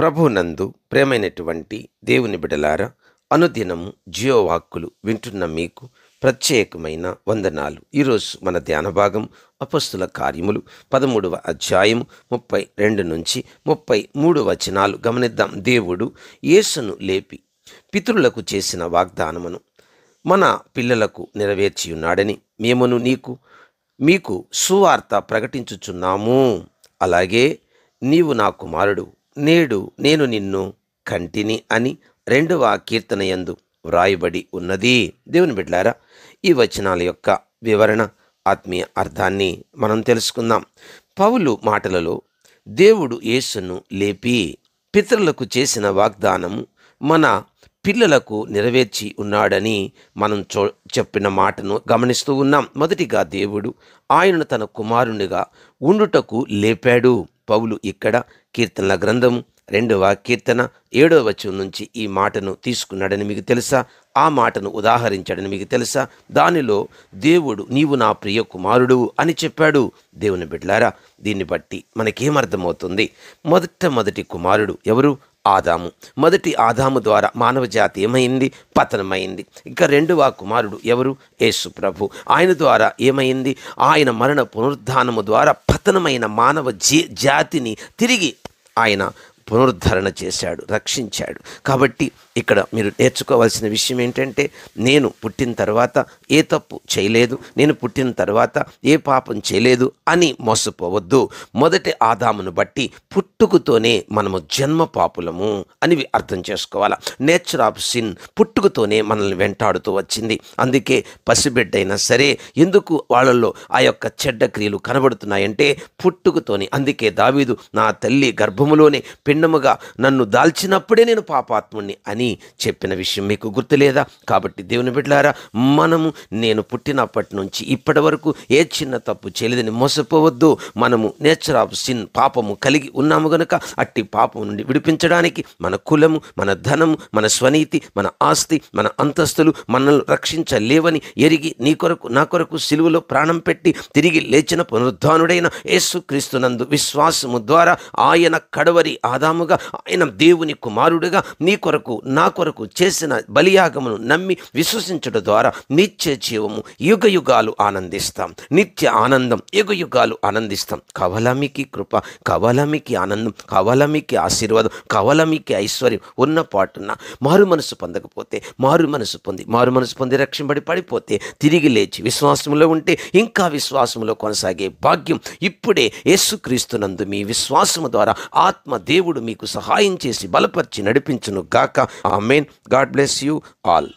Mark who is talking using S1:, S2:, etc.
S1: ప్రభునందు ప్రేమైనటువంటి దేవుని బిడలార అనుదినము జియో వాక్కులు వింటున్న మీకు ప్రత్యేకమైన వందనాలు ఈరోజు మన ధ్యాన భాగం అపస్తుల కార్యములు పదమూడవ అధ్యాయం ముప్పై రెండు నుంచి ముప్పై మూడు వచనాలు గమనిద్దాం దేవుడు యేసును లేపి పితృలకు చేసిన వాగ్దానమును మన పిల్లలకు నెరవేర్చి ఉన్నాడని మేమును నీకు మీకు సువార్త ప్రకటించుచున్నాము అలాగే నీవు నా కుమారుడు నేడు నేను నిన్ను కంటిని అని రెండవ కీర్తనయందు వ్రాయబడి ఉన్నది దేవుని బిడ్డారా ఈ వచనాల యొక్క వివరణ ఆత్మీయ అర్థాన్ని మనం తెలుసుకుందాం పౌలు మాటలలో దేవుడు యేసును లేపి పితరులకు చేసిన వాగ్దానం మన పిల్లలకు నెరవేర్చి ఉన్నాడని మనం చో చెప్పిన మాటను గమనిస్తూ ఉన్నాం మొదటిగా దేవుడు ఆయనను తన కుమారునిగా ఉండుటకు లేపాడు పౌలు ఇక్కడ కీర్తనల గ్రంథము రెండవ కీర్తన ఏడవ వచనం నుంచి ఈ మాటను తీసుకున్నాడని మీకు తెలుసా ఆ మాటను ఉదాహరించాడని మీకు తెలుసా దానిలో దేవుడు నీవు నా ప్రియ కుమారుడు అని చెప్పాడు దేవుని బిడ్లారా దీన్ని బట్టి మనకేమర్థమవుతుంది మొదట మొదటి కుమారుడు ఎవరు ఆదాము మొదటి ఆదాము ద్వారా మానవ జాతి ఏమైంది పతనమైంది ఇక రెండవ కుమారుడు ఎవరు యేసు ప్రభు ఆయన ద్వారా ఏమైంది ఆయన మరణ పునరుద్ధానము ద్వారా పతనమైన మానవ జాతిని తిరిగి ఆయన పునరుద్ధరణ చేశాడు రక్షించాడు కాబట్టి ఇక్కడ మీరు నేర్చుకోవాల్సిన విషయం ఏంటంటే నేను పుట్టిన తర్వాత ఏ తప్పు చేయలేదు నేను పుట్టిన తర్వాత ఏ పాపం చేయలేదు అని మోసపోవద్దు మొదటి ఆదామును బట్టి పుట్టుకతోనే మనము జన్మ పాపులము అని అర్థం చేసుకోవాలి నేచర్ ఆఫ్ సిన్ పుట్టుకతోనే మనల్ని వెంటాడుతూ వచ్చింది అందుకే పసిబిడ్డైనా సరే ఎందుకు వాళ్ళల్లో ఆ యొక్క చెడ్డ క్రియలు కనబడుతున్నాయంటే పుట్టుకతోనే అందుకే దావీదు నా తల్లి గర్భములోనే పెండి పిండముగా నన్ను దాల్చినప్పుడే నేను పాపాత్ముణ్ణి అని చెప్పిన విషయం మీకు గుర్తులేదా కాబట్టి దేవుని బిడ్డలారా మనము నేను పుట్టినప్పటి నుంచి ఇప్పటి వరకు ఏ చిన్న తప్పు చేయలేదని మోసపోవద్దు మనము నేచర్ ఆఫ్ సిన్ పాపము కలిగి ఉన్నాము గనుక అట్టి పాపం నుండి విడిపించడానికి మన కులము మన ధనము మన స్వనీతి మన ఆస్తి మన అంతస్తులు మనల్ని రక్షించలేవని ఎరిగి నీ కొరకు నా కొరకు సిలువలో ప్రాణం పెట్టి తిరిగి లేచిన పునరుద్ధానుడైన యేసుక్రీస్తునందు విశ్వాసము ద్వారా ఆయన కడవరి ఆధార ఆదాముగా ఆయన దేవుని కుమారుడిగా నీ కొరకు నా కొరకు చేసిన బలియాగమును నమ్మి విశ్వసించడం ద్వారా నిత్య జీవము యుగ యుగాలు ఆనందిస్తాం నిత్య ఆనందం యుగ యుగాలు ఆనందిస్తాం కవలమికి కృప కవలమికి ఆనందం కవలమికి ఆశీర్వాదం కవలమికి ఐశ్వర్యం ఉన్న పాటున మారు మనసు పొందకపోతే మారు మనసు పొంది మారు మనసు పొంది రక్షింపడి పడిపోతే తిరిగి లేచి విశ్వాసంలో ఉంటే ఇంకా విశ్వాసంలో కొనసాగే భాగ్యం ఇప్పుడే యేసుక్రీస్తునందు మీ విశ్వాసము ద్వారా ఆత్మ దేవుడు దేవుడు మీకు సహాయం చేసి బలపరిచి నడిపించును గాక ఆ may God bless you all